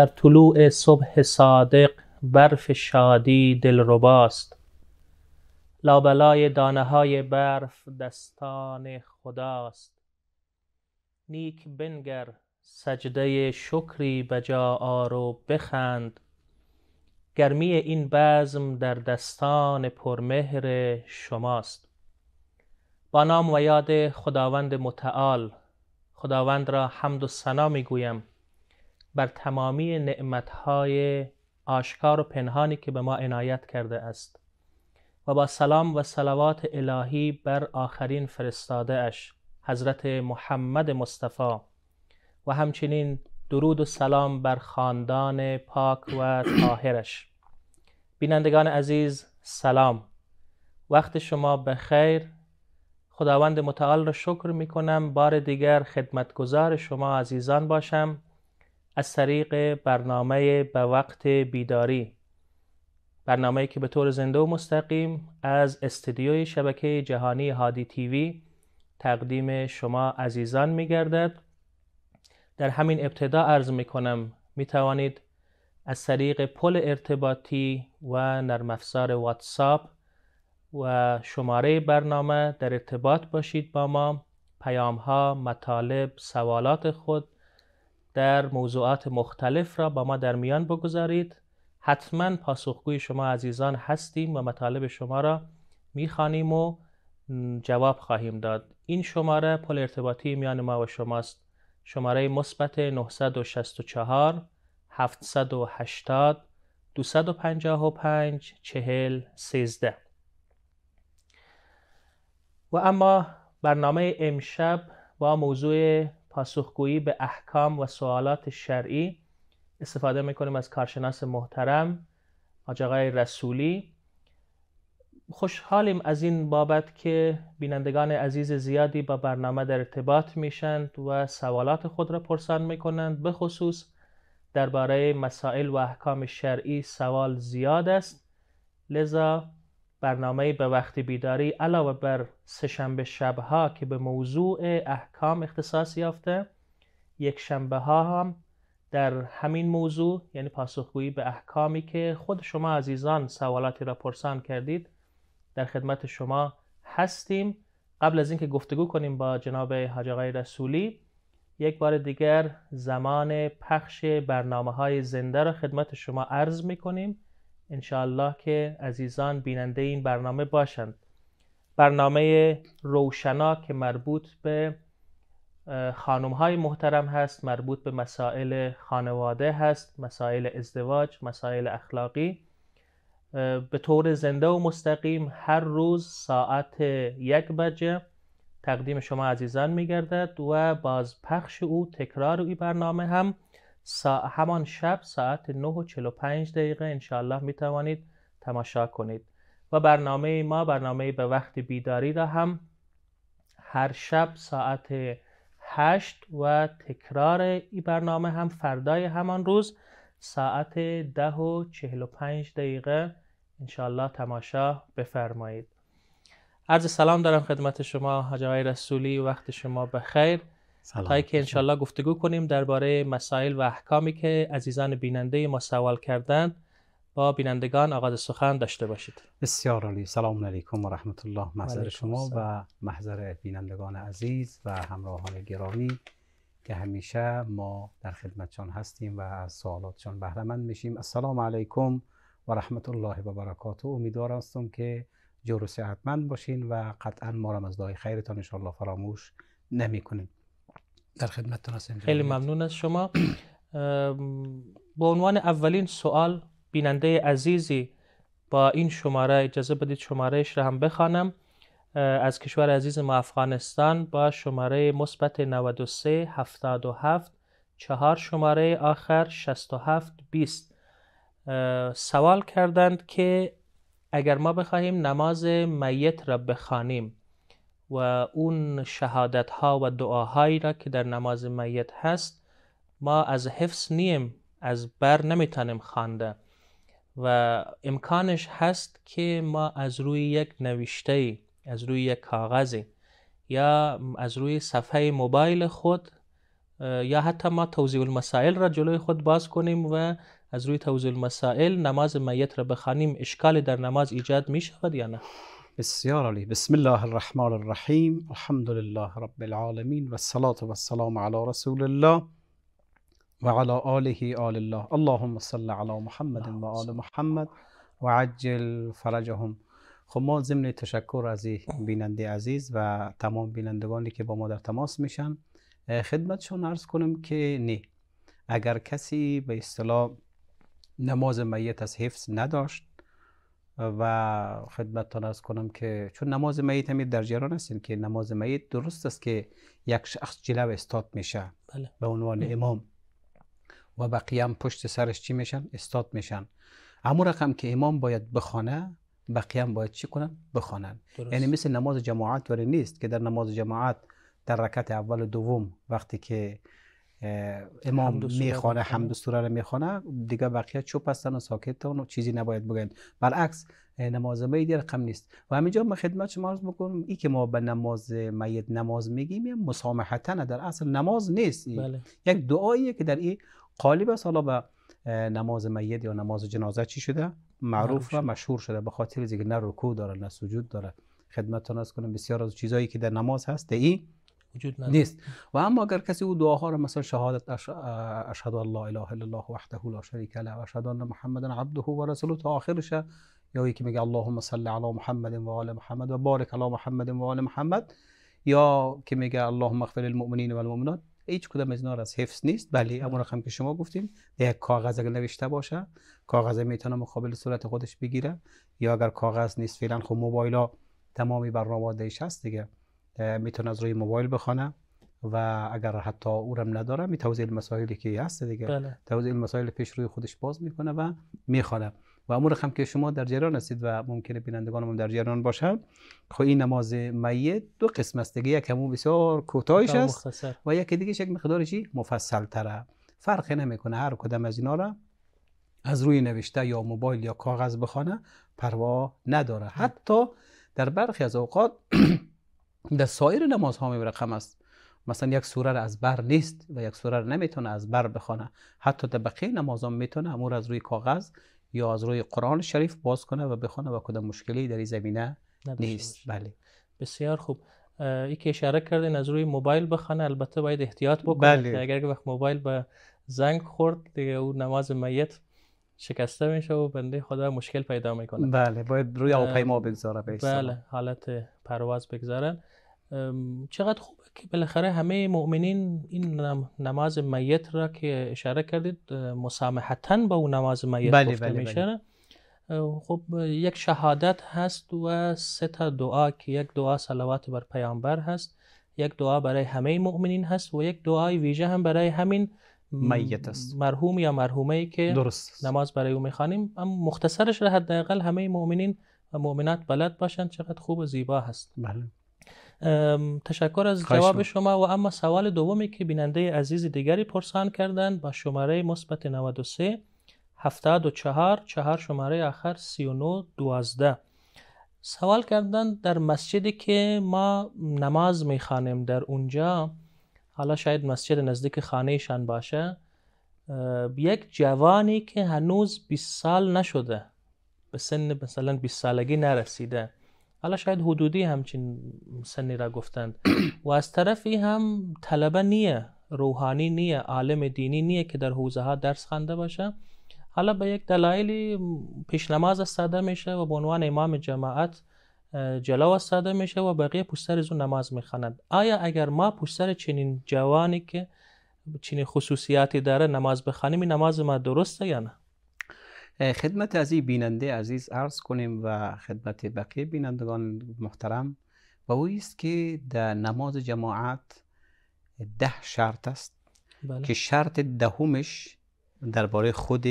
در طلوع صبح صادق برف شادی دلرباست لابلای دانه های برف دستان خداست نیک بنگر سجده شکری بجا جا بخند گرمی این بزم در دستان پرمهر شماست با نام و یاد خداوند متعال خداوند را حمد و ثنا میگویم بر تمامی نعمتهای آشکار و پنهانی که به ما عنایت کرده است و با سلام و سلوات الهی بر آخرین فرستاده اش حضرت محمد مصطفی و همچنین درود و سلام بر خاندان پاک و طاهرش بینندگان عزیز سلام وقت شما به خیر خداوند متعال را شکر می کنم بار دیگر خدمتگزار شما عزیزان باشم از طریق برنامه به وقت بیداری برنامه که به طور زنده و مستقیم از استدیوی شبکه جهانی هادی تیوی تقدیم شما عزیزان می در همین ابتدا عرض می کنم می از طریق پل ارتباطی و نرمافزار واتساپ و شماره برنامه در ارتباط باشید با ما پیام ها، مطالب، سوالات خود در موضوعات مختلف را با ما در میان بگذارید حتما پاسخگوی شما عزیزان هستیم و مطالب شما را میخوانیم و جواب خواهیم داد این شماره پل ارتباطی میان ما و شماست شماره مثبت 964 780 255 40 13 و اما برنامه امشب با موضوع پاسخگویی به احکام و سوالات شرعی استفاده میکنیم از کارشناس محترم اجقای رسولی خوشحالیم از این بابت که بینندگان عزیز زیادی با برنامه در ارتباط میشند و سوالات خود را پرسان میکنند به خصوص درباره مسائل و احکام شرعی سوال زیاد است لذا برنامه به وقت بیداری علاوه بر سهشنبه شبها که به موضوع احکام اختصاص یافته یک شنبه ها هم در همین موضوع یعنی پاسخگویی به احکامی که خود شما عزیزان سوالاتی را پرسان کردید در خدمت شما هستیم قبل از اینکه گفتگو کنیم با جناب حاج آقای رسولی یک بار دیگر زمان پخش برنامه های زنده را خدمت شما عرض می کنیم انشاالله که عزیزان بیننده این برنامه باشند برنامه روشنا که مربوط به خانم های محترم هست مربوط به مسائل خانواده هست مسائل ازدواج مسائل اخلاقی به طور زنده و مستقیم هر روز ساعت یک بجه تقدیم شما عزیزان میگردد گردد و بازپخش او تکرار این برنامه هم همان شب ساعت 9 و 45 دقیقه انشاءالله می توانید تماشا کنید و برنامه ما برنامه به وقت بیداری را هم هر شب ساعت 8 و تکرار این برنامه هم فردای همان روز ساعت 10 و 45 دقیقه انشاءالله تماشا بفرمایید عرض سلام دارم خدمت شما حاج رسولی وقت شما بخیر سلام. که انشالله گفتگو کنیم درباره مسائل و احکامی که عزیزان بیننده ما سوال کردن با بینندگان آغاز سخن داشته باشید بسیار عالی سلام علیکم و رحمت الله محضر شما و محضر بینندگان عزیز و همراهان گرامی که همیشه ما در خدمتشان هستیم و از سوالاتشان بهرمند میشیم السلام علیکم و رحمت الله و برکاته امیدوار هستم که جور و باشین و قطعا ما رمزدهای خیرتان انشاءالله فراموش نمیکنیم در خیلی ممنون از شما به عنوان اولین سوال بیننده عزیزی با این شماره اجازه بدید شمارهش را هم بخوانم از کشور عزیز ما افغانستان با شماره مثبت 93 77 چهار شماره آخر 67 20 سوال کردند که اگر ما بخواهیم نماز میت را بخوانیم و اون شهادت ها و دعاهایی را که در نماز میت هست ما از حفظ نیم از بر نمیتانیم خوانده و امکانش هست که ما از روی یک نوشته ای از روی یک کاغذی یا از روی صفحه موبایل خود یا حتی ما توضیح المسائل را جلوی خود باز کنیم و از روی توضیح المسائل نماز میت را بخوانیم اشکال در نماز ایجاد می شود یا نه بسیار علی بسم الله الرحمن الرحیم الحمد لله رب العالمین و الصلاة و السلام علی رسول الله و علی آله آل الله اللهم صل علی محمد و آل محمد و عجل فرجهم خب ما ضمن تشکر از بیننده عزیز و تمام بینندگانی که با ما در تماس میشن خدمتشون عرض کنم که نه اگر کسی به اصطلاح نماز میت از حفظ نداشت و خدمتتان از کنم که چون نماز میت همی در جریان هستین که نماز میت درست است که یک شخص جلو استاد میشه بله. به عنوان امام و بقیه هم پشت سرش چی میشن استاد میشن اما رقم که امام باید بخانه بقیه هم باید چی کنن بخانن یعنی مثل نماز جماعت وره نیست که در نماز جماعت در رکت اول و دوم وقتی که امام میخوانه هم سوره رو میخوانه دیگه بقیه چوب هستن و ساکت و چیزی نباید بگن برعکس نماز دیر رقم نیست و همینجا من خدمت شما عرض بکنم این که ما به نماز میت نماز میگیم مسامحتا در اصل نماز نیست بله. یک دعاییه که در این قالب است حالا به نماز میت یا نماز جنازه چی شده معروف و مشهور شده به خاطر اینکه نه رکوع داره نه سجود داره خدمتتون عرض کنم بسیار از چیزایی که در نماز هست این وجود نداره نیست و اما اگر کسی او دعاها را مثلا شهادت اشهد الله اله الا الله وحده لا شریک له و اشهد ان محمدا عبده و رسوله تا آخرش یا یکی میگه اللهم صل علی محمد و آل محمد و بارک علی محمد و آل محمد یا که میگه اللهم اغفر للمؤمنین و المؤمنات هیچ کدام از اینا از حفظ نیست بله اما رقم که شما گفتیم یک کاغذ اگر نوشته باشه کاغذ میتونه مقابل صورت خودش بگیره یا اگر کاغذ نیست فعلا خب موبایل تمامی برنامه هست دیگه میتونه از روی موبایل بخونه و اگر حتی او رم نداره می توضیح مسائلی که هست دیگه بله. توضیح مسائل پیش روی خودش باز میکنه و میخوانه و امور هم که شما در جریان هستید و ممکنه بینندگان هم در جریان باشن خب این نماز میت دو قسم است دیگه یک بسیار کوتاهش است و یکی دیگه یک مقدار چی مفصل تره فرق نمیکنه هر کدام از اینا را از روی نوشته یا موبایل یا کاغذ بخونه پروا نداره حتی در برخی از اوقات در سایر نماز ها می رقم است مثلا یک سوره را از بر نیست و یک سوره را نمیتونه از بر بخونه حتی در بقیه نماز هم میتونه امور از روی کاغذ یا از روی قرآن شریف باز کنه و بخونه و کدام مشکلی در این زمینه نیست بله بسیار خوب ای که اشاره کردین از روی موبایل بخونه البته باید احتیاط بکنه بله. اگر وقت موبایل به زنگ خورد دیگه او نماز میت شکسته میشه و بنده خدا مشکل پیدا میکنه بله باید روی هواپیما بگذاره بله حالت پرواز بگذارن چقدر خوبه که بالاخره همه مؤمنین این نماز میت را که اشاره کردید مسامحتا با اون نماز میت بله گفته بله, بله. میشه خب یک شهادت هست و سه تا دعا که یک دعا صلوات بر پیامبر هست یک دعا برای همه مؤمنین هست و یک دعای ویژه هم برای همین میت است مرحوم یا مرحومه ای که درست نماز برای او میخوانیم اما مختصرش را حداقل همه مؤمنین و مؤمنات بلد باشن چقدر خوب و زیبا هست بله تشکر از جواب شما و اما سوال دومی که بیننده عزیز دیگری پرسان کردند با شماره مثبت 93 74 4 شماره آخر 39 12 سوال کردن در مسجدی که ما نماز میخوانیم در اونجا حالا شاید مسجد نزدیک خانهشان باشه یک جوانی که هنوز 20 سال نشده به سن مثلا 20 سالگی نرسیده حالا شاید حدودی همچین سنی را گفتند و از طرفی هم طلبه نیه روحانی نیه عالم دینی نیه که در حوزه ها درس خنده باشه حالا به یک دلایلی نماز استاده میشه و به عنوان امام جماعت جلو استاده میشه و بقیه پوستر از نماز میخوانند آیا اگر ما پوستر چنین جوانی که چنین خصوصیاتی داره نماز بخوانیم نماز ما درسته یا نه خدمت از این بیننده عزیز عرض کنیم و خدمت بقیه بینندگان محترم و او است که در نماز جماعت ده شرط است بله. که شرط دهمش درباره خود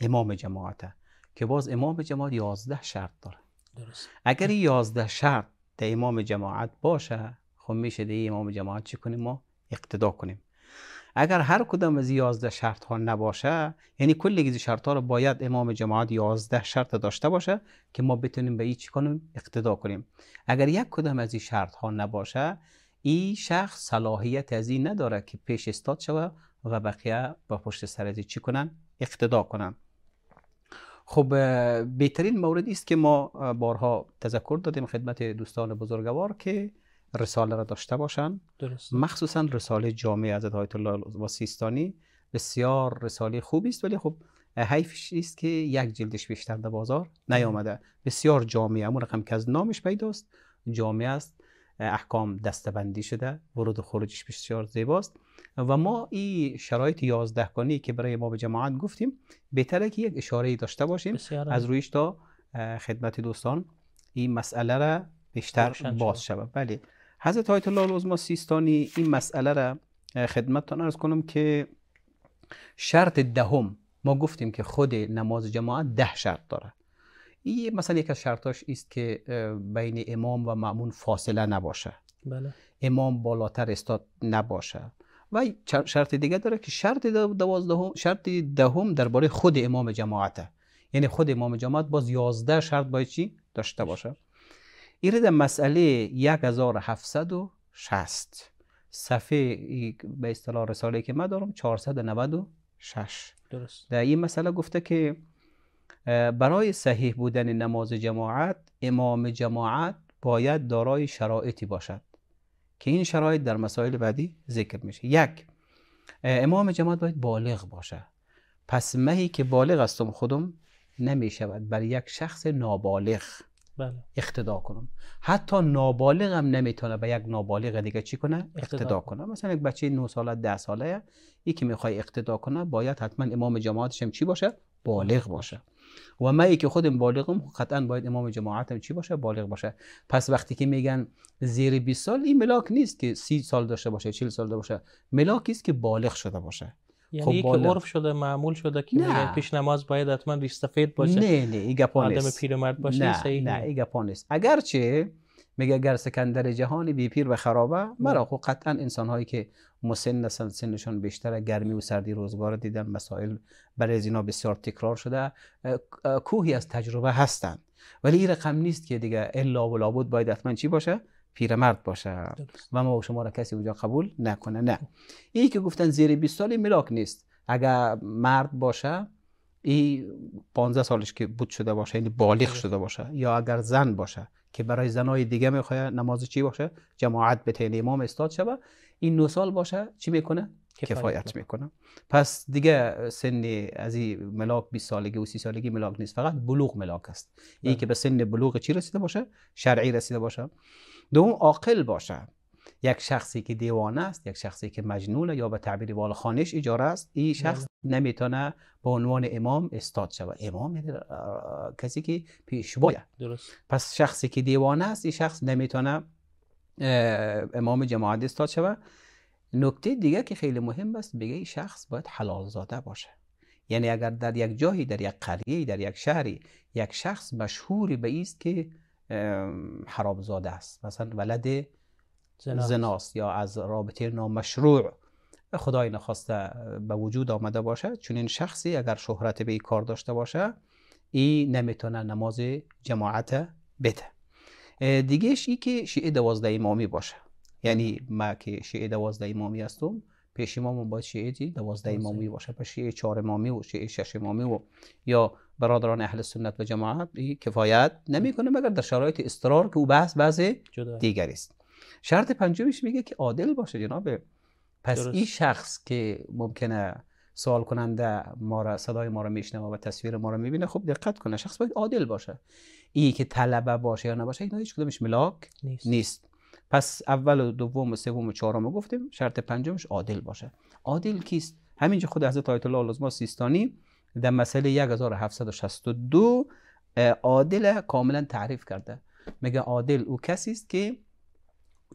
امام جماعت است که باز امام جماعت یازده شرط داره درست. اگر یازده شرط در امام جماعت باشه خب میشه امام جماعت چی کنیم ما اقتدا کنیم اگر هر کدام از 11 شرط ها نباشه یعنی کل از شرط ها رو باید امام جماعت 11 شرط داشته باشه که ما بتونیم به این کنیم اقتدا کنیم اگر یک کدام از این شرط ها نباشه این شخص صلاحیت از این نداره که پیش استاد شوه و بقیه با پشت سر از چی کنن اقتدا کنن خب بهترین مورد است که ما بارها تذکر دادیم خدمت دوستان بزرگوار که رساله را داشته باشند درست. مخصوصا رساله جامعه از آیت الله و سیستانی بسیار رساله خوبی است ولی خب حیفش است که یک جلدش بیشتر در بازار نیامده بسیار جامعه همون رقم که از نامش پیداست جامعه است احکام دستبندی شده ورود و خروجش بسیار زیباست و ما این شرایط کنی که برای ما به جماعت گفتیم بهتره که یک اشاره داشته باشیم بسیاره. از رویش تا خدمت دوستان این مسئله را بیشتر باز شود بله حضرت آیت الله ما سیستانی این مسئله را خدمتتان ارز کنم که شرط دهم ما گفتیم که خود نماز جماعت ده شرط داره این مثلا یک از شرطاش است که بین امام و معمون فاصله نباشه بله. امام بالاتر استاد نباشه و شرط دیگه داره که شرط دوازدهم شرط دهم درباره خود امام جماعته یعنی خود امام جماعت باز یازده شرط باید چی داشته باشه این در مسئله 1760 صفحه به اصطلاح رساله که من دارم 496 درست در این مسئله گفته که برای صحیح بودن نماز جماعت امام جماعت باید دارای شرایطی باشد که این شرایط در مسائل بعدی ذکر میشه یک امام جماعت باید بالغ باشه پس مهی که بالغ استم خودم نمیشود بر یک شخص نابالغ بله. اقتدا کنم حتی نابالغ هم نمیتونه به یک نابالغ دیگه چی کنه اقتدا کنه مثلا یک بچه 9 ساله 10 ساله ای که میخوای اقتدا کنه باید حتما امام جماعتش هم چی باشه بالغ باشه و من ای که خودم بالغم قطعا باید امام جماعتم چی باشه بالغ باشه پس وقتی که میگن زیر 20 سال این ملاک نیست که 30 سال داشته باشه 40 سال داشته باشه ملاک است که بالغ شده باشه یعنی خب که عرف شده معمول شده که پیش نماز باید حتما ریش باشه نه نه ای گپا نیست آدم باشه نه صحیح نه این گپا نیست اگرچه میگه اگر سکندر جهانی بی پیر و خرابه مرا خب قطعا انسان هایی که مسن هستند سنشون بیشتر گرمی و سردی روزگار دیدن مسائل برای از اینا بسیار تکرار شده کوهی از تجربه هستند ولی این رقم نیست که دیگه الا و لابد باید حتما چی باشه پیرمرد باشه و ما شما را کسی اونجا قبول نکنه نه خب. این که گفتن زیر 20 سال ملاک نیست اگر مرد باشه این 15 سالش که بود شده باشه یعنی بالغ شده باشه یا اگر زن باشه که برای زنای دیگه میخواد نماز چی باشه جماعت به تین امام استاد شوه این نو سال باشه چی میکنه کفایت میکنه پس دیگه سن از این ملاک 20 سالگی و 30 سالگی ملاک نیست فقط بلوغ ملاک است این بله. که به سن بلوغ چی رسیده باشه شرعی رسیده باشه دوم عاقل باشه یک شخصی که دیوانه است یک شخصی که مجنونه یا به تعبیر والخانش اجاره است این شخص نمیتونه به عنوان امام استاد شود امام یعنی، کسی که باید درست پس شخصی که دیوانه است این شخص نمیتونه امام جماعت استاد شود نکته دیگه که خیلی مهم است بگه این شخص باید حلال زاده باشه یعنی اگر در یک جایی در یک قریه در یک شهری یک شخص مشهوری به است که زاده است مثلا ولد زناست یا از رابطه نامشروع خدای نخواسته به وجود آمده باشه چون این شخصی اگر شهرت به این کار داشته باشه ای نمیتونه نماز جماعت بده دیگهش ای که شیعه دوازده امامی باشه یعنی ما که شیعه دوازده امامی هستم پیش ما باید شیعه دوازده امامی باشه پس شیعه چهار امامی و شیعه شش امامی و یا برادران اهل سنت و جماعت کفایت نمیکنه مگر در شرایط استرار که او بحث بحث دیگری است شرط پنجمش میگه که عادل باشه جناب پس این شخص که ممکنه سوال کننده ما را صدای ما را میشنوه و تصویر ما را میبینه خب دقت کنه شخص باید عادل باشه ای که طلبه باشه یا نباشه اینا هیچ کدومش ملاک نیست. نیست. پس اول و دوم و سوم و چهارم گفتیم شرط پنجمش عادل باشه عادل کیست همینجا خود حضرت آیت الله العظما سیستانی در مسئله 1762 عادل کاملا تعریف کرده میگه عادل او کسی است که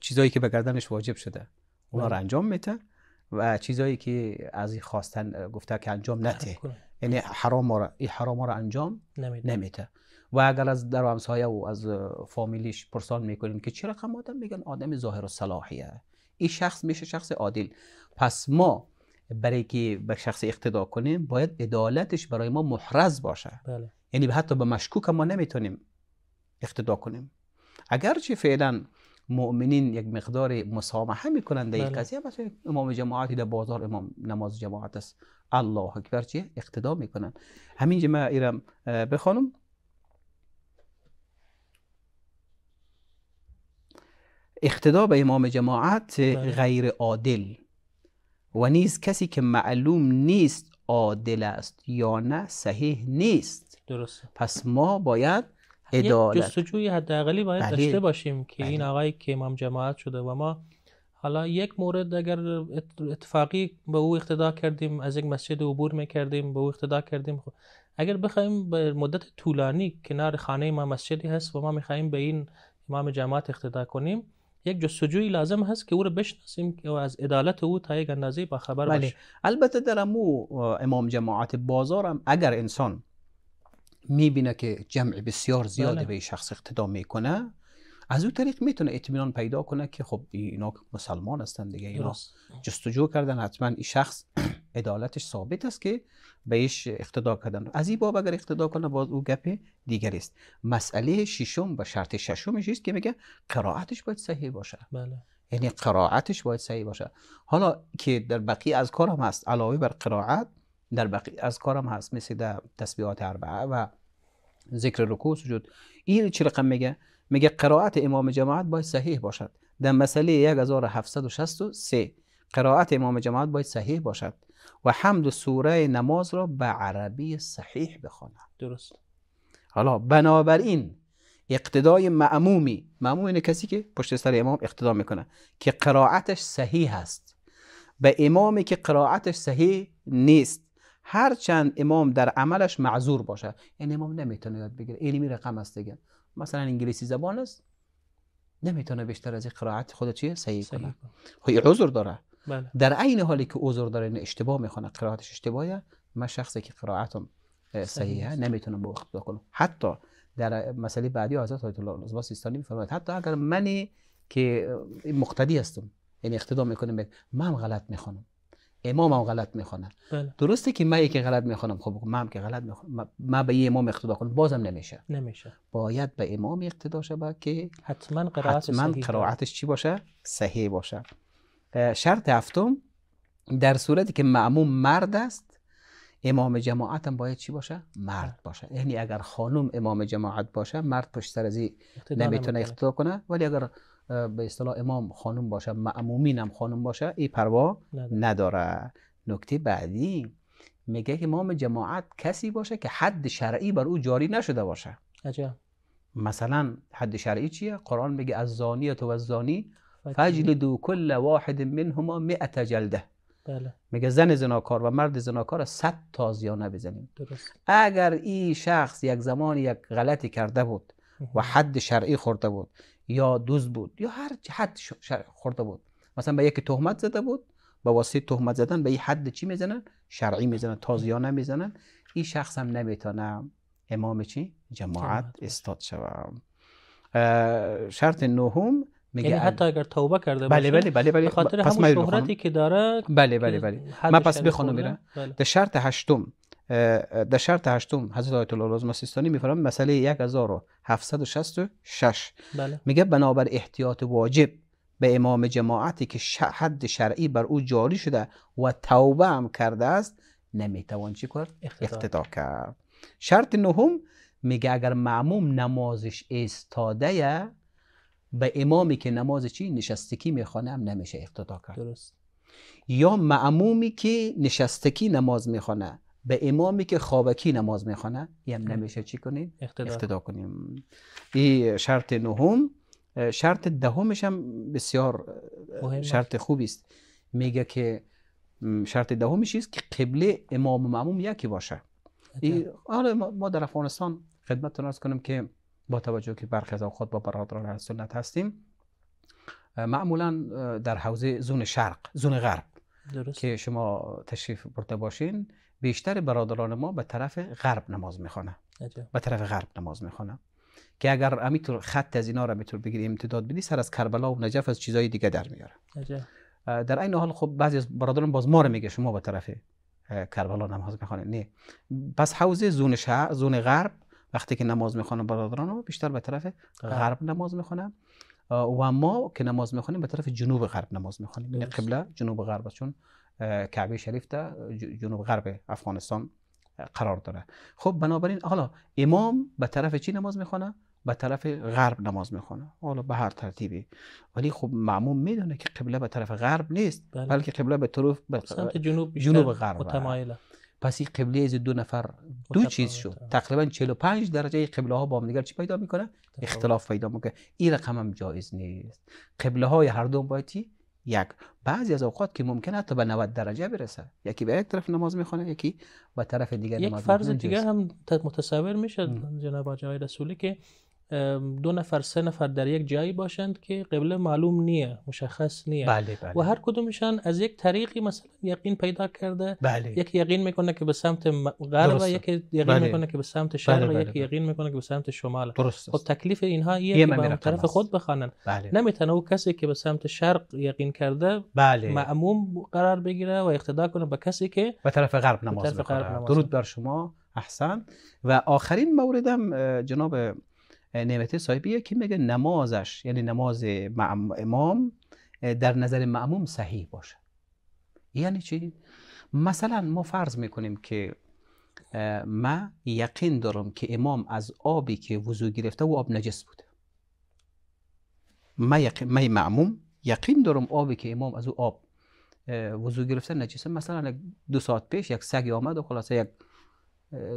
چیزایی که به گردنش واجب شده اونا رو بله. انجام میده و چیزایی که از این خواستن گفته که انجام خب، نده یعنی حرام را این حرام را انجام نمیده و اگر از در همسایه و از فامیلیش پرسان میکنیم که چرا رقم آدم میگن آدم ظاهر و صلاحیه این شخص میشه شخص عادل پس ما برای که به شخص اقتدا کنیم باید عدالتش برای ما محرز باشه بله. یعنی حتی به مشکوک ما نمیتونیم اقتدا کنیم اگرچه فعلا مؤمنین یک مقدار مسامحه میکنن در این بله. قضیه مثلا امام جماعتی در بازار امام نماز جماعت است الله اکبر چیه اقتدا میکنن همین من ایرم بخوانم اقتدا به امام جماعت بله. غیر عادل و نیز کسی که معلوم نیست عادل است یا نه صحیح نیست درست. پس ما باید عدالت جستجوی حداقلی باید بله. داشته باشیم که این بله. آقایی که امام جماعت شده و ما حالا یک مورد اگر اتفاقی به او اقتدا کردیم از یک مسجد عبور میکردیم به او اقتدا کردیم خب اگر بخوایم به مدت طولانی کنار خانه ما مسجدی هست و ما میخوایم به این امام جماعت اقتدا کنیم یک سجوی لازم هست که او رو بشناسیم که از عدالت او تا یک اندازه با خبر بله. باشه البته در امو امام جماعت بازارم اگر انسان میبینه که جمع بسیار زیادی بله. به شخص اقتدا میکنه از اون طریق میتونه اطمینان پیدا کنه که خب اینا مسلمان هستن دیگه اینا جستجو کردن حتما این شخص عدالتش ثابت است که بهش اقتدا کردن از این باب اگر اقتدا کنه باز او گپ دیگر است مسئله ششم و شرط ششم است که میگه قرائتش باید صحیح باشه بله یعنی قرائتش باید صحیح باشه حالا که در بقیه از کارم هست علاوه بر قرائت در بقیه از کارم هست مثل در تسبیحات اربعه و ذکر رکوع سجود این چه رقم میگه میگه قرائت امام جماعت باید صحیح باشد در مسئله 1763 قرائت امام جماعت باید صحیح باشد و حمد سوره نماز را به عربی صحیح بخواند درست حالا بنابراین اقتدای معمومی معموم اینه کسی که پشت سر امام اقتدا میکنه که قرائتش صحیح است به امامی که قرائتش صحیح نیست هرچند امام در عملش معذور باشه این امام نمیتونه یاد بگیره علمی رقم است دیگه مثلا انگلیسی زبان است نمیتونه بیشتر از این قرائت خود چیه صحیح, کنه خب عذر داره بله. در عین حالی که عذر داره این اشتباه میخونه قرائتش اشتباهه من شخصی که قرائتم صحیحه نمیتونم به وقت کنم حتی در مسئله بعدی حضرت آیت الله عظما سیستانی میفرماید حتی اگر منی که مقتدی هستم یعنی اقتدا میکنم من غلط میخوانم امام هم غلط میخونه بله. درسته که من یکی غلط میخوانم خب من که غلط میخونم من به یه امام اقتدا کنم بازم نمیشه نمیشه باید به امام اقتدا شود که حتما قرائت من قرائتش چی باشه صحیح باشه شرط هفتم در صورتی که معموم مرد است امام جماعت هم باید چی باشه مرد باشه یعنی اگر خانم امام جماعت باشه مرد پشت سر نمیتونه اقتدا کنه ولی اگر به اصطلاح امام خانم باشه معمومین هم خانم باشه این پروا نداره نکته بعدی میگه که امام جماعت کسی باشه که حد شرعی بر او جاری نشده باشه مثلا حد شرعی چیه قرآن میگه از زانی تو از زانی دو کل واحد منهما مئت جلده بله. میگه زن زناکار و مرد زناکار صد تازیانه بزنیم درست. اگر این شخص یک زمان یک غلطی کرده بود و حد شرعی خورده بود یا دوز بود یا هر حد خورده بود مثلا به یک تهمت زده بود به واسطه تهمت زدن به این حد چی میزنن شرعی میزنن تازیانه نمیزنن این شخص هم نمیتونه امام چی جماعت استاد شوم شرط نهم میگه یعنی حتی اگر توبه کرده بله، باشه بله بله بله بله خاطر همون شهرتی که داره بله بله بله من پس بخونم میرم در بله. شرط هشتم در شرط هشتم حضرت آیت الله العظمی سیستانی میفرمان مسئله 1766 بله. میگه بنابر احتیاط واجب به امام جماعتی که حد شرعی بر او جاری شده و توبه هم کرده است نمیتوان چی کرد؟ اقتدا کرد شرط نهم میگه اگر معموم نمازش استاده به امامی که نماز چی نشستکی میخوانه هم نمیشه اقتدا کرد درست یا معمومی که نشستکی نماز میخوانه به امامی که خوابکی نماز میخونه هم یعنی نمیشه چی کنید اقتدا, کنیم شرط نهم شرط دهمش هم بسیار شرط خوبی است میگه که شرط دهمش است که قبله امام و معموم یکی باشه حالا آره، ما در افغانستان خدمتتون عرض کنم که با توجه که برخی از اوقات با برادران سنت هستیم معمولا در حوزه زون شرق زون غرب درست. که شما تشریف برده باشین بیشتر برادران ما به طرف غرب نماز میخوانه به طرف غرب نماز میخوانه که اگر امیتور خط از اینا را میتور بگیری امتداد بدی سر از کربلا و نجف از چیزای دیگه در میاره در این حال خب بعضی از برادران باز ما رو میگه شما به طرف کربلا نماز میخوانید نه پس حوزه زون شهر زون غرب وقتی که نماز میخوانم برادران ما بیشتر به طرف غرب نماز میخوانم و ما که نماز میخوانیم به طرف جنوب غرب نماز میخوانیم یعنی قبله جنوب غرب چون کعبه شریف در جنوب غرب افغانستان قرار داره خب بنابراین حالا امام به طرف چی نماز میخونه به طرف غرب نماز میخونه حالا به هر ترتیبی ولی خب معموم میدونه که قبله به طرف غرب نیست بله. بلکه قبله به طرف سمت جنوب جنوب غرب متمایله پس این قبله از دو نفر دو چیز شد تقریبا 45 درجه قبله ها با هم دیگر چی پیدا میکنه اختلاف پیدا میکنه این رقم هم جایز نیست قبله های هر دو باید یک بعضی از اوقات که ممکن است به 90 درجه برسه یکی به یک طرف نماز میخونه یکی به طرف دیگر نماز نماز یک فرض دیگه هم متصور میشه جناب جای رسولی که دو نفر سه نفر در یک جایی باشند که قبله معلوم نیه مشخص نیه بله بله. و هر کدومشان از یک طریقی مثلا یقین پیدا کرده بله. یک یقین میکنه که به سمت غرب و یکی یقین بله. میکنه که به سمت شرق بله، بله، یکی یقین میکنه که به سمت شمال درست خب تکلیف اینها یه که به طرف خود بخوانن نمیتونه او کسی که به سمت شرق یقین کرده بله. معموم قرار بگیره و اقتدا کنه به کسی که به طرف غرب نماز بخونه درود بر شما احسن و آخرین موردم جناب نعمت صاحبی که میگه نمازش یعنی نماز امام در نظر معموم صحیح باشه یعنی چی؟ مثلا ما فرض میکنیم که ما یقین دارم که امام از آبی که وضو گرفته و آب نجس بوده ما, یقین، معموم یقین دارم آبی که امام از او آب وضو گرفته نجسه مثلا دو ساعت پیش یک سگ آمد و خلاصه یک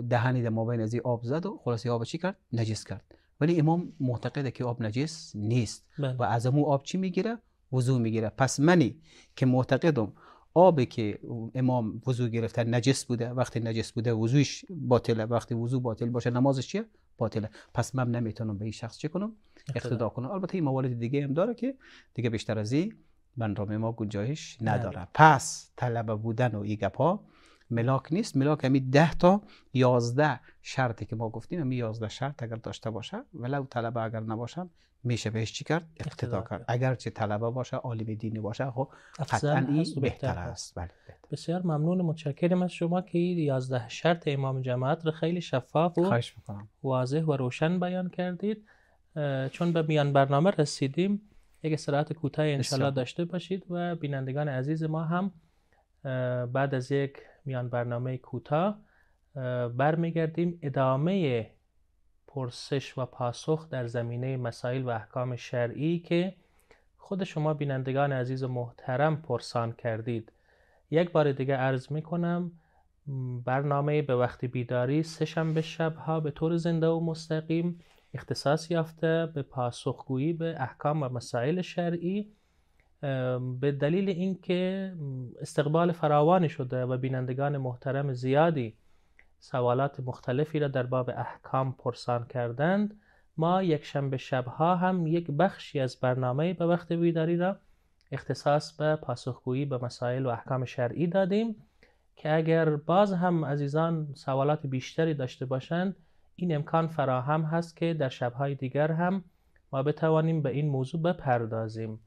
دهنی در مابین از آب زد و خلاصه آب چی کرد؟ نجس کرد ولی امام معتقده که آب نجس نیست و بله. از امو آب چی میگیره؟ وضوع میگیره پس منی که معتقدم آبی که امام وضوع گرفته نجس بوده وقتی نجس بوده وضوعش باطله وقتی وضوع باطل باشه نمازش چیه باطله پس من نمیتونم به این شخص چه کنم اقتدا کنم البته این موارد دیگه هم داره که دیگه بیشتر از این برنامه ما گنجایش بله. نداره پس طلب بودن و این ها ملاک نیست ملاک همی یعنی 10 تا 11 شرطی که ما گفتیم همی یعنی یازده شرط اگر داشته باشه ولو طلبه اگر نباشم میشه بهش چی کرد اقتدا کرد اگر چه طلبه باشه عالم دینی باشه خب قطعا این بهتر است بله، بله. بسیار ممنون متشکرم از شما که یازده شرط امام جماعت رو خیلی شفاف و واضح و روشن بیان کردید چون به میان برنامه رسیدیم یک سرعت کوتاه انشالله داشته باشید و بینندگان عزیز ما هم بعد از یک میان برنامه کوتاه برمیگردیم ادامه پرسش و پاسخ در زمینه مسائل و احکام شرعی که خود شما بینندگان عزیز و محترم پرسان کردید یک بار دیگه عرض میکنم برنامه به وقت بیداری سه شنبه شبها به طور زنده و مستقیم اختصاص یافته به پاسخگویی به احکام و مسائل شرعی به دلیل اینکه استقبال فراوانی شده و بینندگان محترم زیادی سوالات مختلفی را در باب احکام پرسان کردند ما یک شنبه شبها هم یک بخشی از برنامه به وقت ویداری را اختصاص به پاسخگویی به مسائل و احکام شرعی دادیم که اگر باز هم عزیزان سوالات بیشتری داشته باشند این امکان فراهم هست که در شبهای دیگر هم ما بتوانیم به این موضوع بپردازیم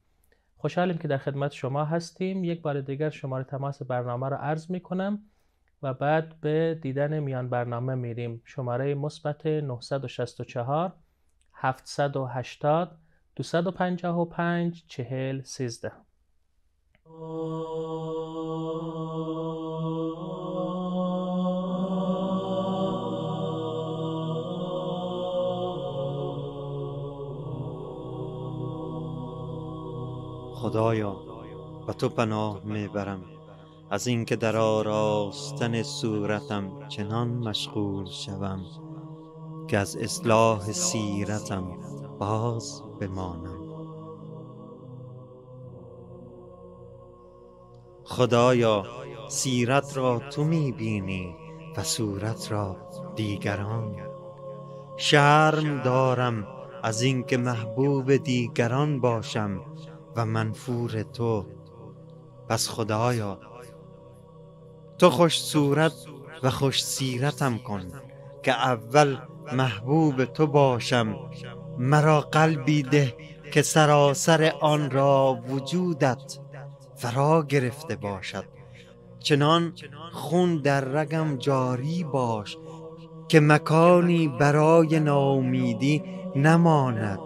خوشحالیم که در خدمت شما هستیم یک بار دیگر شماره تماس برنامه را عرض می کنم و بعد به دیدن میان برنامه میریم شماره مثبت 964 780 255 40 13 خدایا و تو پناه میبرم از اینکه در آراستن صورتم چنان مشغول شوم که از اصلاح سیرتم باز بمانم خدایا سیرت را تو میبینی و صورت را دیگران شرم دارم از اینکه محبوب دیگران باشم و منفور تو پس خدایا تو خوش صورت و خوش سیرتم کن که اول محبوب تو باشم مرا قلبی ده که سراسر آن را وجودت فرا گرفته باشد چنان خون در رگم جاری باش که مکانی برای ناامیدی نماند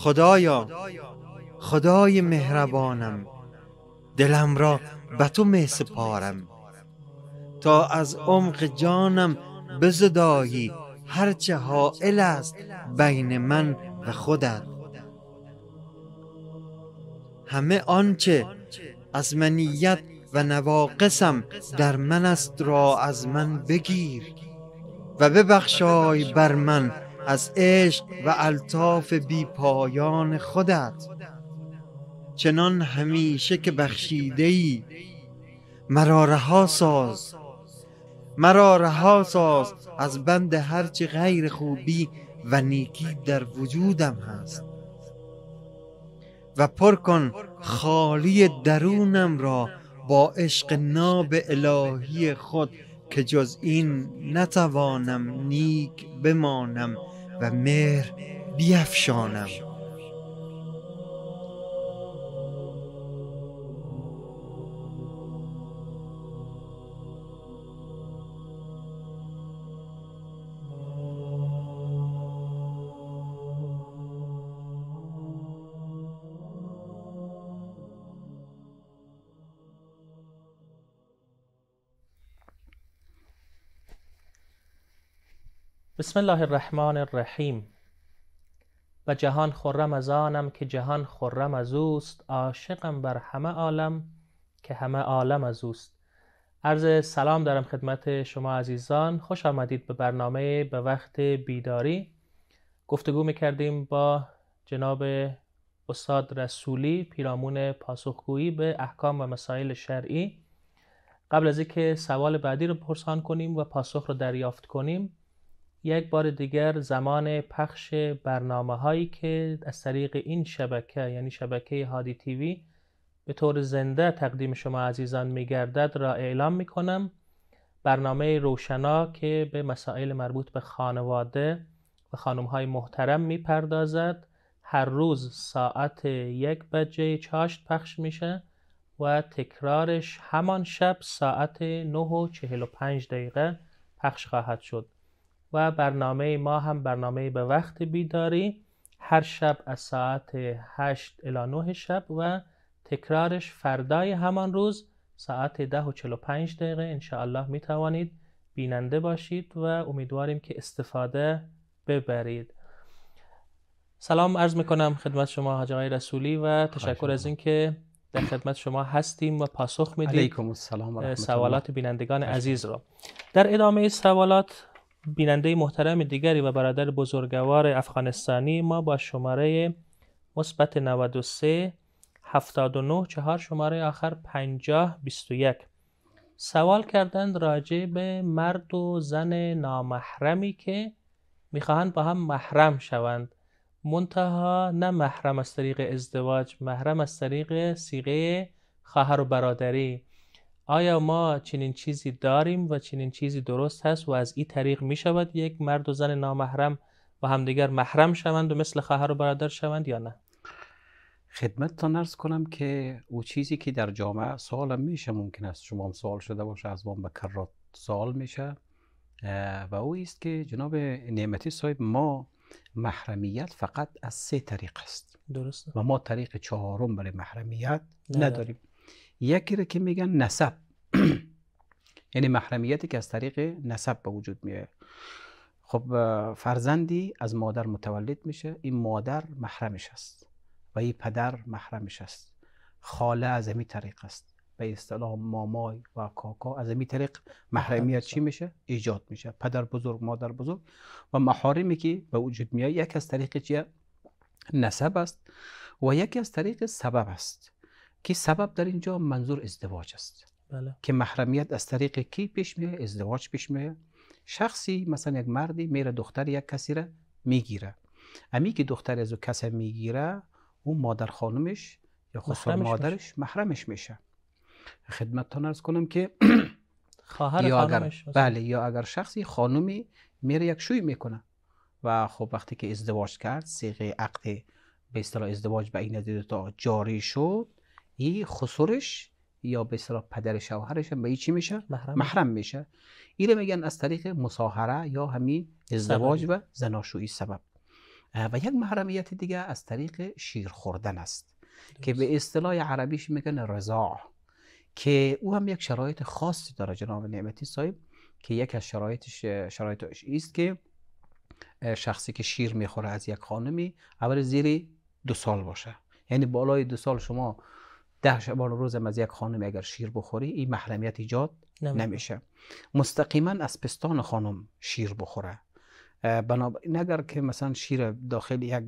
خدایا خدای مهربانم دلم را به تو می سپارم تا از عمق جانم بزدایی هرچه حائل است بین من و خودت همه آنچه از منیت و نواقصم در من است را از من بگیر و ببخشای بر من از عشق و الطاف بی پایان خودت چنان همیشه که بخشیده ای مرا رها ساز مرا رها ساز از بند هرچه غیر خوبی و نیکی در وجودم هست و پر کن خالی درونم را با عشق ناب الهی خود که جز این نتوانم نیک بمانم و مهر بیافشانم بسم الله الرحمن الرحیم و جهان خرم از آنم که جهان خرم از اوست عاشقم بر همه عالم که همه عالم از اوست عرض سلام دارم خدمت شما عزیزان خوش آمدید به برنامه به وقت بیداری گفتگو میکردیم با جناب استاد رسولی پیرامون پاسخگویی به احکام و مسائل شرعی قبل از اینکه سوال بعدی رو پرسان کنیم و پاسخ رو دریافت کنیم یک بار دیگر زمان پخش برنامه هایی که از طریق این شبکه یعنی شبکه هادی تیوی به طور زنده تقدیم شما عزیزان میگردد را اعلام میکنم برنامه روشنا که به مسائل مربوط به خانواده و خانم های محترم میپردازد هر روز ساعت یک بجه چاشت پخش میشه و تکرارش همان شب ساعت نه و پنج دقیقه پخش خواهد شد و برنامه ما هم برنامه به وقت بیداری هر شب از ساعت 8 الی 9 شب و تکرارش فردای همان روز ساعت 10 و 45 دقیقه انشاءالله می توانید بیننده باشید و امیدواریم که استفاده ببرید سلام عرض میکنم خدمت شما حاج آقای رسولی و تشکر از اینکه در خدمت شما هستیم و پاسخ میدید علیکم السلام سوالات بینندگان عزیز را در ادامه سوالات بیننده محترم دیگری و برادر بزرگوار افغانستانی ما با شماره مثبت 93 79 چهار شماره آخر 50 21 سوال کردند راجع به مرد و زن نامحرمی که میخواهند با هم محرم شوند منتها نه محرم از طریق ازدواج محرم از طریق سیغه خواهر و برادری آیا ما چنین چیزی داریم و چنین چیزی درست هست و از این طریق می شود یک مرد و زن نامحرم و همدیگر محرم شوند و مثل خواهر و برادر شوند یا نه خدمت تا نرس کنم که او چیزی که در جامعه سوال میشه ممکن است شما هم سوال شده باشه از وام به کرات سوال میشه و او است که جناب نعمتی صاحب ما محرمیت فقط از سه طریق است درست و ما طریق چهارم برای محرمیت نداریم یکی را که میگن نسب یعنی محرمیتی که از طریق نسب به وجود میاد خب فرزندی از مادر متولد میشه این مادر محرمش است و این پدر محرمش است خاله از این طریق است به اصطلاح مامای و کاکا از این طریق محرمیت چی میشه ایجاد میشه پدر بزرگ مادر بزرگ و محارمی که به وجود میاد یک از طریق چیه نسب است و یکی از طریق سبب است که سبب در اینجا منظور ازدواج است بله. که محرمیت از طریق کی پیش میه ازدواج پیش میه شخصی مثلا یک مردی میره دختر یک کسی را میگیره امی که دختر از او کسی میگیره او مادر خانمش یا خسر مادرش محرمش میشه خدمتتان ارز کنم که خواهر یا اگر بله یا اگر شخصی خانومی میره یک شوی میکنه و خب وقتی که ازدواج کرد سیغه عقد به اصطلاح ازدواج به دو تا جاری شد این خسرش یا به اصطلاح پدر شوهرش به چی میشه محرم, میشه اینو میگن از طریق مصاهره یا همین ازدواج و زناشویی سبب و یک محرمیت دیگه از طریق شیر خوردن است که به اصطلاح عربیش میگن رضاع که او هم یک شرایط خاصی داره جناب نعمتی صاحب که یک از شرایطش شرایطش است که شخصی که شیر میخوره از یک خانمی اول زیر دو سال باشه یعنی بالای دو سال شما ده شبان روز از یک خانم اگر شیر بخوری این محرمیت ایجاد نمیشه مستقیما از پستان خانم شیر بخوره بنابراین اگر که مثلا شیر داخل یک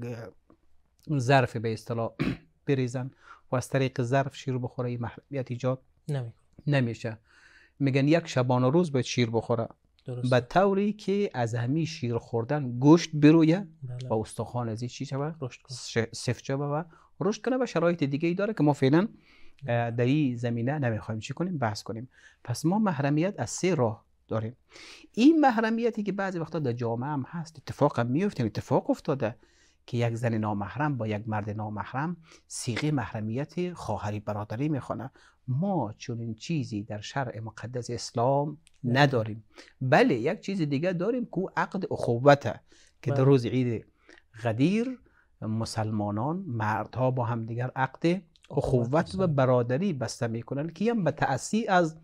ظرف به اصطلاح بریزن و از طریق ظرف شیر بخوره این محرمیت ایجاد نمیشه میگن یک شبان روز باید شیر بخوره به طوری که از همین شیر خوردن گوشت برویه بله. و استخوان از این چی شود سفت شود و رشد کنه و شرایط دیگه ای داره که ما فعلا در این زمینه نمیخوایم چی کنیم بحث کنیم پس ما محرمیت از سه راه داریم این محرمیتی که بعضی وقتا در جامعه هم هست اتفاق هم میفته اتفاق افتاده که یک زن نامحرم با یک مرد نامحرم سیغه محرمیت خواهری برادری میخوانه ما چون این چیزی در شرع مقدس اسلام نداریم بله یک چیز دیگه داریم که عقد اخوته که در بله. روز عید غدیر مسلمانان مردها با همدیگر عقد اخوت و برادری بسته میکنند که هم به تأسی از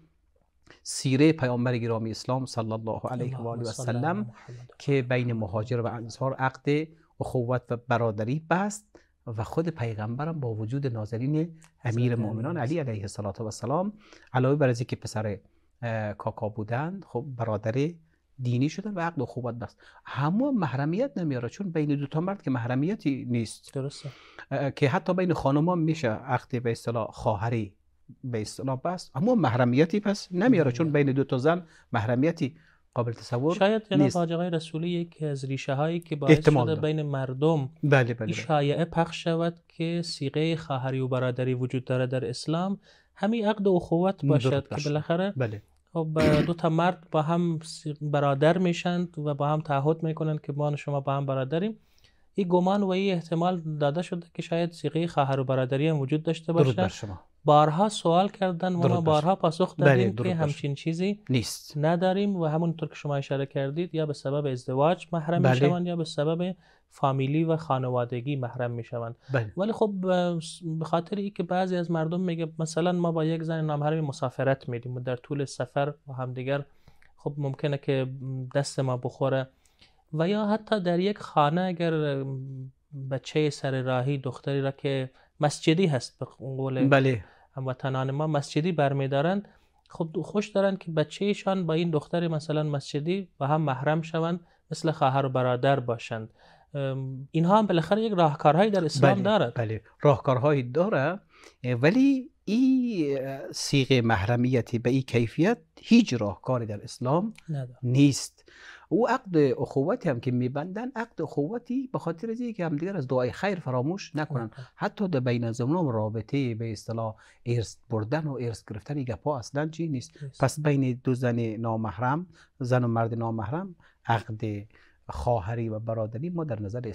سیره پیامبر گرامی اسلام صلی الله علیه و آله و سلم که بین مهاجر و انصار عقد اخوت و برادری بست و خود پیغمبرم با وجود ناظرین امیر مؤمنان علی علیه السلام علاوه بر از که پسر کاکا بودند خب برادر دینی شده و عقد و خوبت بست همون محرمیت نمیاره چون بین دو تا مرد که محرمیتی نیست درسته که حتی بین خانم میشه عقد به اصطلاح خواهری به اصطلاح بست اما محرمیتی پس نمیاره چون بین دو تا زن محرمیتی قابل تصور شاید جناب حاج رسولی یکی از ریشه هایی که باعث شده بین مردم بله بله،, بله شایعه پخش شود که سیغه خواهری و برادری وجود داره در اسلام همین عقد و اخوت باشد که بالاخره بله. و خب، دو تا مرد با هم برادر میشند و با هم تعهد میکنن که ما شما با هم برادریم این گمان و این احتمال داده شده که شاید سیغه خواهر و برادری هم وجود داشته باشه درود شما بارها سوال کردن و ما بارها پاسخ دادیم بله، که همچین چیزی نیست نداریم و همونطور که شما اشاره کردید یا به سبب ازدواج محرم بله. میشوند یا به سبب فامیلی و خانوادگی محرم میشوند بله. ولی خب به خاطر ای که بعضی از مردم میگه مثلا ما با یک زن نامحرم مسافرت میریم و در طول سفر و همدیگر خب ممکنه که دست ما بخوره و یا حتی در یک خانه اگر بچه سر راهی دختری را که مسجدی هست به قول بله هموطنان ما مسجدی برمیدارند خب خوش دارند که بچه ایشان با این دختر مثلا مسجدی و هم محرم شوند مثل خواهر و برادر باشند اینها هم بالاخره یک راهکارهایی در اسلام بله، دارد بله راهکارهایی داره ولی این سیغ محرمیتی به این کیفیت هیچ راهکاری در اسلام نیست او عقد اخوتی هم که میبندن عقد اخوتی به خاطر از که هم دیگر از دعای خیر فراموش نکنن حتی در بین زمینام رابطه به اصطلاح ارث بردن و ارث گرفتن گپا اصلا چی نیست پس بین دو زن نامحرم زن و مرد نامحرم عقد خواهری و برادری ما در نظر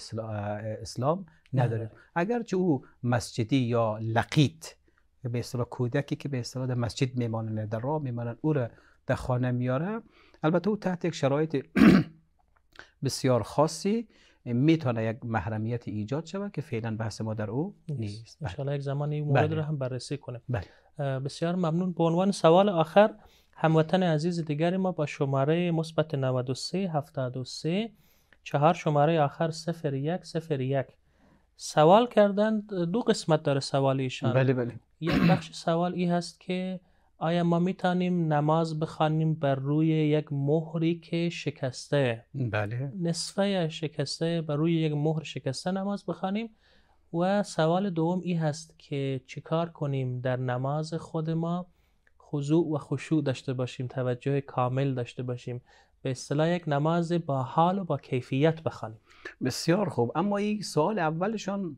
اسلام نداریم اگرچه او مسجدی یا لقیت به اصطلاح کودکی که به اصطلاح در مسجد میمانند در راه میمانند او را در خانه میاره البته او تحت یک شرایط بسیار خاصی میتونه یک محرمیت ایجاد شود که فعلا بحث ما در او نیست انشاءالله بله. یک زمانی این مورد بله. رو هم بررسی کنیم بله. بسیار ممنون به عنوان سوال آخر هموطن عزیز دیگری ما با شماره مثبت 93 73 چهار شماره آخر 01 01 سوال کردند دو قسمت داره سوال ایشان بله بله یک بخش سوال ای هست که آیا ما توانیم نماز بخوانیم بر روی یک مهری که شکسته بله نصفه شکسته بر روی یک مهر شکسته نماز بخوانیم و سوال دوم ای هست که چیکار کنیم در نماز خود ما خضوع و خشوع داشته باشیم توجه کامل داشته باشیم به اصطلاح یک نماز با حال و با کیفیت بخوانیم بسیار خوب اما این سوال اولشان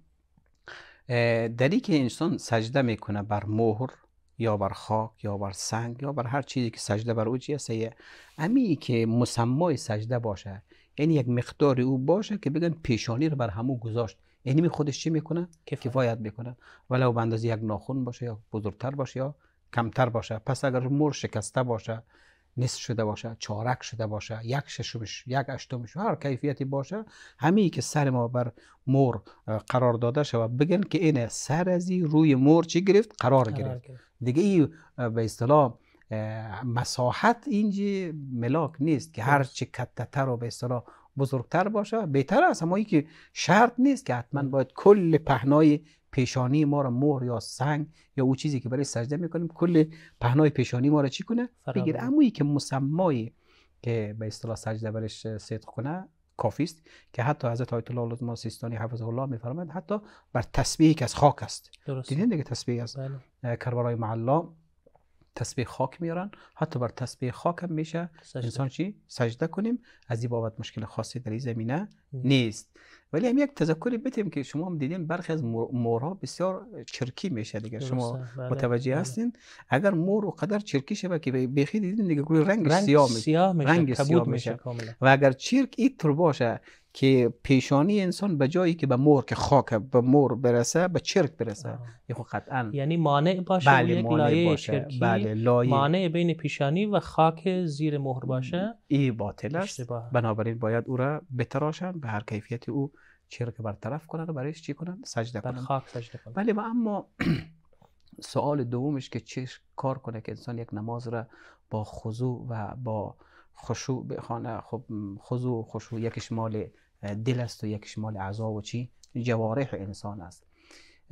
دری که انسان سجده میکنه بر مهر یا بر خاک یا بر سنگ یا بر هر چیزی که سجده بر او چی است امی که مسمای سجده باشه این یعنی یک مقدار او باشه که بگن پیشانی رو بر همو گذاشت یعنی می خودش چی میکنه کفایت میکنه ولو به اندازه یک ناخون باشه یا بزرگتر باشه یا کمتر باشه پس اگر مر شکسته باشه نصف شده باشه چارک شده باشه یک ششمش یک اشتمش، هر کیفیتی باشه همه که سر ما بر مور قرار داده شود بگن که این سر ازی روی مور چی گرفت قرار, قرار گرفت دیگه ای به اصطلاح مساحت اینج ملاک نیست که هر چه کتتر و به اصطلاح بزرگتر باشه بهتر است اما که شرط نیست که حتما باید کل پهنای پیشانی ما را مهر یا سنگ یا او چیزی که برای سجده میکنیم کل پهنای پیشانی ما را چی کنه بگیر اما که مسمای که به اصطلاح سجده برش صدق کنه کافی است که حتی حضرت آیت الله العظما سیستانی حفظه الله میفرماید حتی بر تسبیحی که از خاک است دیدین دیگه تسبیح از بله. کربلای معلا تسبیح خاک میارن حتی بر تسبیح خاک هم میشه سجده. انسان چی سجده کنیم از این بابت مشکل خاصی در این زمینه نیست ولی هم یک تذکری بتیم که شما هم دیدین برخی از مورها بسیار چرکی میشه دیگه شما بله. متوجه بله. هستین اگر مور و قدر چرکی شه که بخی دیدین دیگه رنگ, سیاه میشه رنگ سیاه میشه, و اگر چرک این طور باشه که پیشانی انسان به جایی که به مور که خاک به مور برسه به چرک برسه یه خب قطعا یعنی مانع باشه بله یک لایه باشه. چرکی بله لایه. مانع بین پیشانی و خاک زیر مهر باشه ای باطل است بنابراین باید او را بتراشن به هر کیفیت او چرک برطرف کنن و برایش چی کنن سجده کنن خاک سجده کنن بله و اما سوال دومش که چه کار کنه که انسان یک نماز را با خضوع و با خشوع بخانه خب خضوع خشوع یکش مال دل است و یک شمال اعضا و چی جوارح انسان است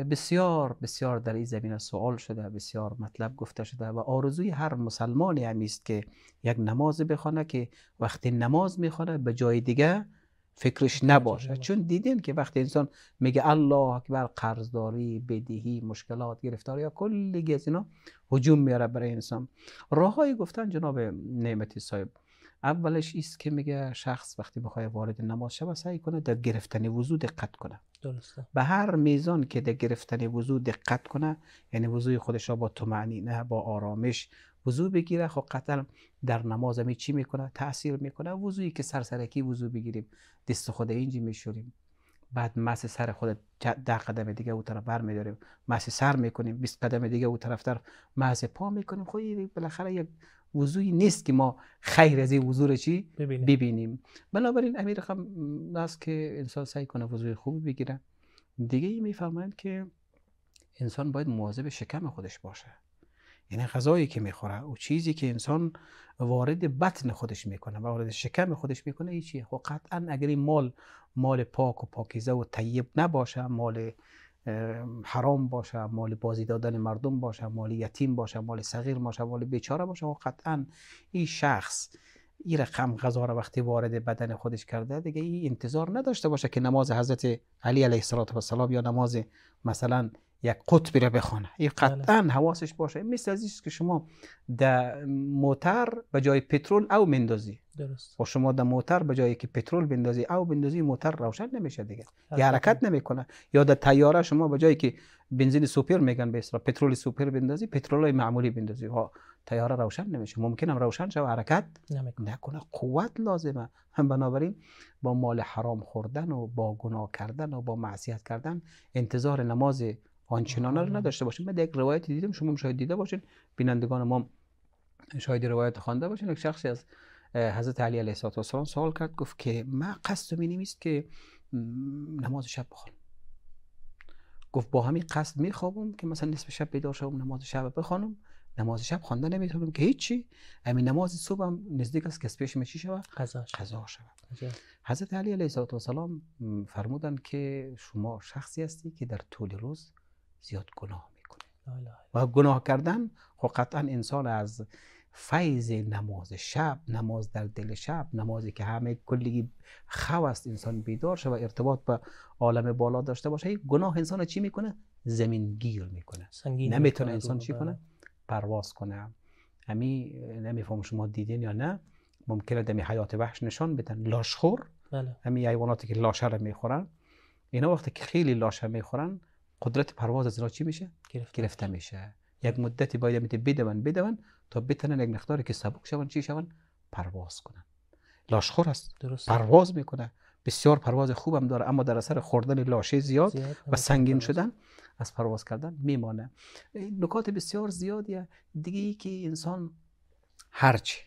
بسیار بسیار در این زمینه سوال شده بسیار مطلب گفته شده و آرزوی هر مسلمانی همین است که یک نماز بخوانه که وقتی نماز میخونه به جای دیگه فکرش نباشه چون دیدین که وقتی انسان میگه الله اکبر قرضداری بدهی مشکلات گرفتاری یا کلی از اینا هجوم میاره برای انسان راههایی گفتن جناب نعمتی صاحب اولش ایست که میگه شخص وقتی بخواد وارد نماز شود سعی کنه در گرفتن وضو دقت کنه درسته به هر میزان که در گرفتن وضو دقت کنه یعنی وضوع خودش را با نه با آرامش وضو بگیره خب قطعا در نماز می چی میکنه تاثیر میکنه وضویی که سرسرکی وضو بگیریم دست خود اینجی میشوریم بعد مس سر خود ده قدم دیگه او طرف بر میداریم مس سر میکنیم 20 قدم دیگه او طرف طرف مس پا میکنیم خب بالاخره یک وضوعی نیست که ما خیر از این وضوع چی ببینیم, بنابراین امیر خم است که انسان سعی کنه وضوع خوب بگیره دیگه ای میفرمایند که انسان باید مواظب شکم خودش باشه یعنی غذایی که میخوره و چیزی که انسان وارد بطن خودش میکنه و وارد شکم خودش میکنه هیچی خب قطعا اگر این مال مال پاک و پاکیزه و طیب نباشه مال حرام باشه مال بازی دادن مردم باشه مال یتیم باشه مال صغیر باشه مال بیچاره باشه و خب قطعا این شخص این رقم غذا را وقتی وارد بدن خودش کرده دیگه این انتظار نداشته باشه که نماز حضرت علی علیه السلام یا نماز مثلا یک قطبی را بخونه این بله. قطعا حواسش باشه مثل از که شما در موتر به جای پترول او مندازی درست و شما در موتر به جای که پترول بندازی او بندازی موتر روشن نمیشه دیگه یا حرکت نمیکنه یا در تیاره شما به جای که بنزین سوپر میگن به اصطلاح پترول سوپر بندازی پترول معمولی بندازی ها تیاره روشن نمیشه ممکن هم روشن شو حرکت نمیکنه نکنه قوت لازمه هم بنابراین با مال حرام خوردن و با گناه کردن و با معصیت کردن انتظار نماز آنچنان رو نداشته باشیم به یک روایت دیدیم شما شاید دیده باشین بینندگان ما شاید روایت خوانده باشین یک شخصی از حضرت علی علیه السلام سوال کرد گفت که ما قصد می نیست که نماز شب بخونم گفت با همین قصد میخوابم که مثلا نصف شب بیدار شوم نماز شب بخونم نماز شب خوانده نمیتونم که هیچی همین نماز صبح هم نزدیک است که از پیش چی شود قضا قضا شود. حضرت علی علیه السلام فرمودن که شما شخصی هستی که در طول روز زیاد گناه میکنه و گناه کردن خب قطعا انسان از فیض نماز شب نماز در دل شب نمازی که همه کلی خواست انسان بیدار شه و ارتباط به عالم بالا داشته باشه گناه انسان چی میکنه زمین گیر میکنه نمیتونه انسان چی کنه پرواز کنه همی نمیفهم شما دیدین یا نه ممکنه دمی حیات وحش نشان بدن لاشخور همین بله. حیواناتی که لاشه رو میخورن اینا وقتی که خیلی لاشه میخورن قدرت پرواز از اینا چی میشه گرفته, گرفته میشه یک مدتی باید میت بدون بدون تا بتنن یک مقداری که سبک شون چی شون پرواز کنن لاشخور است درست. پرواز میکنه بسیار پرواز خوبم داره اما در اثر خوردن لاشه زیاد, و سنگین شدن از پرواز کردن میمانه نکات بسیار زیادیه دیگه ای که انسان هرچی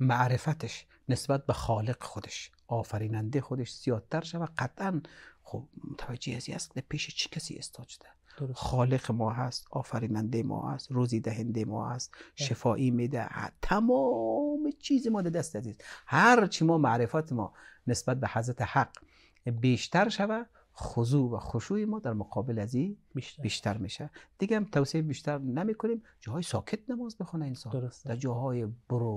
معرفتش نسبت به خالق خودش آفریننده خودش زیادتر شود قطعا خب متوجه هستی که پیش چه کسی استاد شده خالق ما هست آفریننده ما هست روزی دهنده ما هست بله. شفایی میده تمام چیز ما در دست عزیز هر چی ما معرفت ما نسبت به حضرت حق بیشتر شود خضوع و خشوع ما در مقابل از این بیشتر. میشه دیگه هم توصیه بیشتر نمی کنیم جاهای ساکت نماز بخونه انسان درسته. در جاهای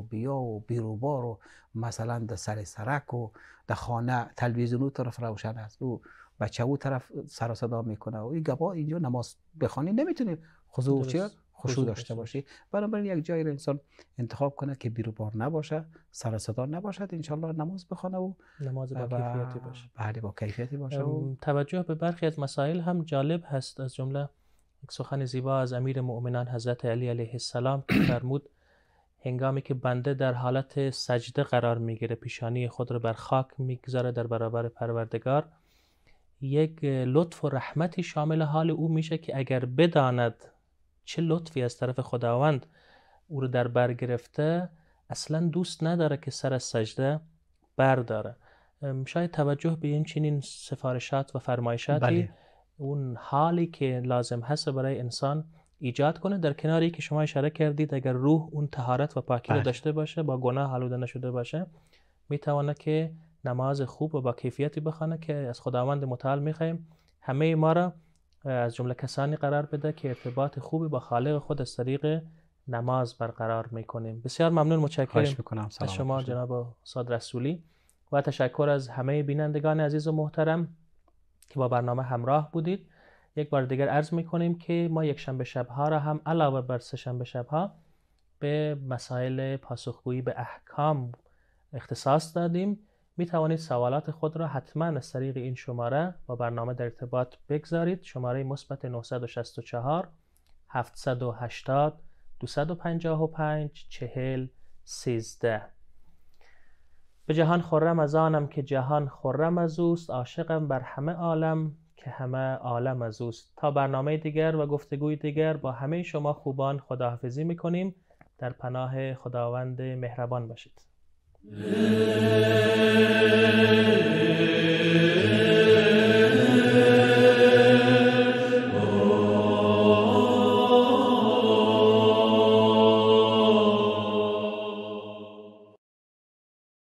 بیا و بیروبار و مثلا در سر سرک و در خانه تلویزیون و طرف روشن است و بچه او طرف سر صدا میکنه و این گبا اینجا نماز بخونه نمیتونیم خضوع چه خشوع داشته باشی بنابراین یک جای رو انسان انتخاب کنه که بیروبار نباشه سر صدا نباشد انشالله نماز بخونه و نماز با کیفیتی باشه بله با کیفیتی باشه و توجه به برخی از مسائل هم جالب هست از جمله سخن زیبا از امیر مؤمنان حضرت علی علیه السلام فرمود هنگامی که بنده در حالت سجده قرار میگیره پیشانی خود را بر خاک میگذاره در برابر پروردگار یک لطف و رحمتی شامل حال او میشه که اگر بداند چه لطفی از طرف خداوند او رو در بر گرفته اصلا دوست نداره که سر از سجده برداره شاید توجه به این چنین سفارشات و فرمایشاتی بله. اون حالی که لازم هست برای انسان ایجاد کنه در کناری که شما اشاره کردید اگر روح اون تهارت و پاکی رو بله. داشته باشه با گناه آلوده نشده باشه میتوانه که نماز خوب و با کیفیتی بخونه که از خداوند متعال میخوایم همه ما را از جمله کسانی قرار بده که ارتباط خوبی با خالق خود از طریق نماز برقرار میکنیم بسیار ممنون متشکرم از شما جناب استاد رسولی و تشکر از همه بینندگان عزیز و محترم که با برنامه همراه بودید یک بار دیگر عرض میکنیم که ما یک شنبه ها را هم علاوه بر سه شنبه ها به مسائل پاسخگویی به احکام اختصاص دادیم می توانید سوالات خود را حتما از طریق این شماره با برنامه در ارتباط بگذارید شماره مثبت 964 780 255 40 13 به جهان خورم از آنم که جهان خورم از اوست عاشقم بر همه عالم که همه عالم از اوست تا برنامه دیگر و گفتگوی دیگر با همه شما خوبان خداحافظی میکنیم در پناه خداوند مهربان باشید Yeah.